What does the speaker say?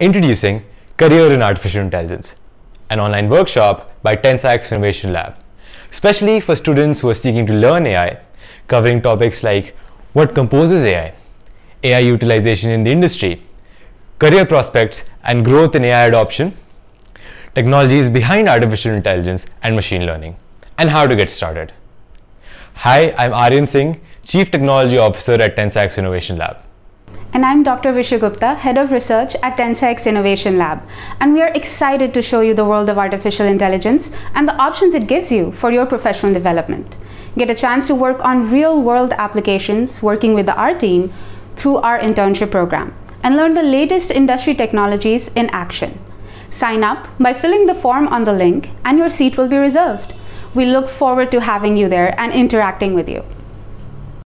Introducing Career in Artificial Intelligence, an online workshop by Tensax Innovation Lab, especially for students who are seeking to learn AI, covering topics like what composes AI, AI utilization in the industry, career prospects and growth in AI adoption, technologies behind artificial intelligence and machine learning, and how to get started. Hi, I'm Aryan Singh, Chief Technology Officer at Tensax Innovation Lab and I'm Dr. Vishu Gupta, Head of Research at TensaX Innovation Lab. And we are excited to show you the world of artificial intelligence and the options it gives you for your professional development. Get a chance to work on real-world applications working with the R team through our internship program and learn the latest industry technologies in action. Sign up by filling the form on the link and your seat will be reserved. We look forward to having you there and interacting with you.